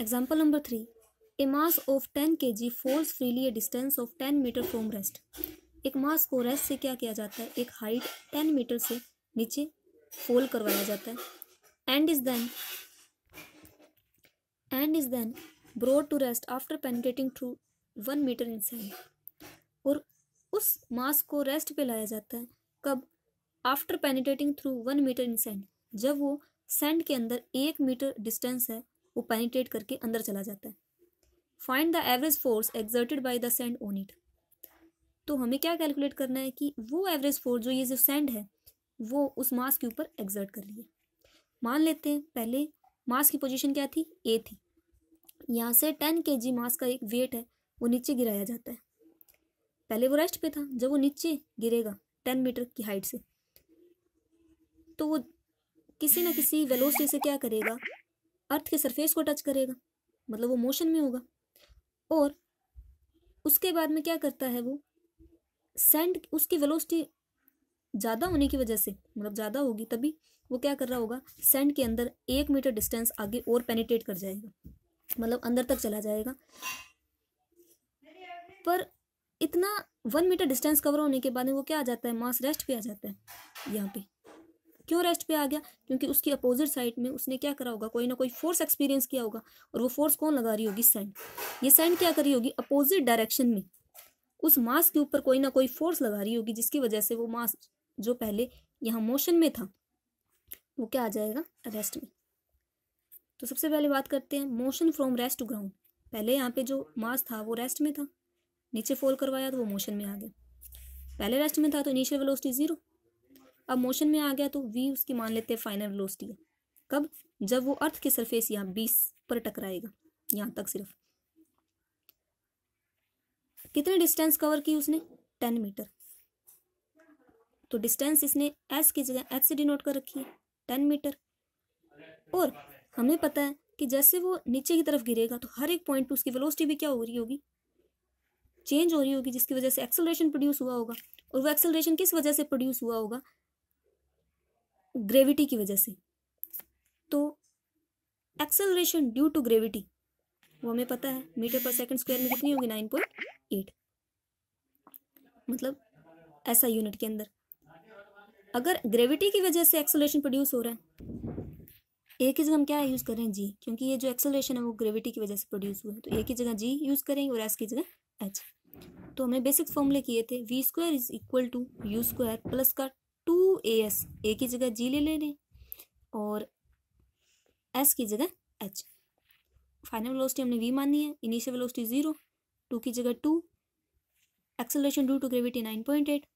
example number three a mass of ten K G force freely a distance of ten metre from rest एक mass को rest से क्या किया जाता है एक हाइट टेन मीटर से नीचे फोल करवाया जाता है and is then and is then brought to rest after penetrating through one metre in sand और उस मास को रेस्ट पे लाया जाता है कब after penetrating through one metre in sand जब वो सेंड के अंदर एक मीटर डिस्टेंस है वो पेनिट्रेट करके अंदर चला जाता है find the average force exerted by the sand on it तो हमें क्या कैलकुलेट करना है कि वो एवरेज फोर्स जो ये जो सेंड है वो उस मास के ऊपर एग्जर्ट कर रही है मान लेते हैं पहले मास की पोजीशन क्या थी ए थी यहाँ से टेन के जी मास का एक वेट है वो नीचे गिराया जाता है पहले वो रेस्ट पे था जब वो नीचे गिरेगा टेन मीटर की हाइट से तो वो किसी ना किसी वेलोसिटी से क्या करेगा अर्थ के सरफेस को टच करेगा मतलब वो मोशन में होगा और उसके बाद में क्या करता है वो सैंड उसकी वेलोसिटी ज़्यादा होने की वजह से मतलब ज़्यादा होगी तभी वो क्या कर रहा होगा सैंड के अंदर एक मीटर डिस्टेंस आगे और पेनिट्रेट कर जाएगा मतलब अंदर तक चला जाएगा पर इतना वन मीटर डिस्टेंस कवर होने के बाद में वो क्या आ जाता है मास रेस्ट पे आ जाता है यहाँ पे क्यों रेस्ट पे आ गया क्योंकि उसकी अपोजिट साइड में उसने क्या करा होगा कोई ना कोई फोर्स एक्सपीरियंस किया होगा और वो फोर्स कौन लगा रही होगी सैंड ये सैंड क्या कर रही होगी अपोजिट डायरेक्शन में उस मास के ऊपर कोई ना कोई फोर्स लगा रही होगी जिसकी वजह से वो मास जो पहले यहाँ मोशन में था वो क्या आ जाएगा रेस्ट में तो सबसे पहले बात करते हैं motion from rest to ground पहले यहाँ पे जो मास था वो रेस्ट में था नीचे फॉल करवाया तो वो मोशन में आ गया पहले रेस्ट में था तो इनिशियल वेलोसिटी ज़ीरो अब मोशन में आ गया तो वी उसकी मान लेते हैं फाइनल वेलोसिटी है कब जब वो अर्थ के सरफेस यहाँ बीस पर टकराएगा यहाँ तक सिर्फ कितने डिस्टेंस कवर की उसने टेन मीटर तो डिस्टेंस इसने एस की जगह एच से डिनोट कर रखी है टेन मीटर और हमें पता है कि जैसे वो नीचे की तरफ गिरेगा तो हर एक पॉइंट पे उसकी वेलोसिटी भी क्या हो रही होगी चेंज हो रही होगी जिसकी वजह से एक्सेलरेशन प्रोड्यूस हुआ होगा और वो एक्सेलरेशन किस वजह से प्रोड्यूस हुआ होगा ग्रेविटी की वजह से तो एक्सेलरेशन ड्यू टू ग्रेविटी वो हमें पता है मीटर पर सेकंड स्क्वायर में कितनी होगी नाइन पॉइंट एट मतलब ऐसा यूनिट के अंदर अगर ग्रेविटी की वजह से एक्सेलरेशन प्रोड्यूस हो रहा है ए की जगह हम क्या यूज़ कर रहे हैं जी क्योंकि ये जो एक्सेलरेशन है वो ग्रेविटी की वजह से प्रोड्यूस हुआ है तो ए की जगह जी यूज़ करेंगे और एस की जगह एच तो हमें बेसिक फॉर्मूले किए थे V square is equal to U square plus का टू ए एस ए की जगह जी ले लेने और एस की जगह एच फाइनल वेलोसिटी हमने वी मानी है इनिशियल वेलोसिटी ज़ीरो टू की जगह two acceleration due to gravity nine point eight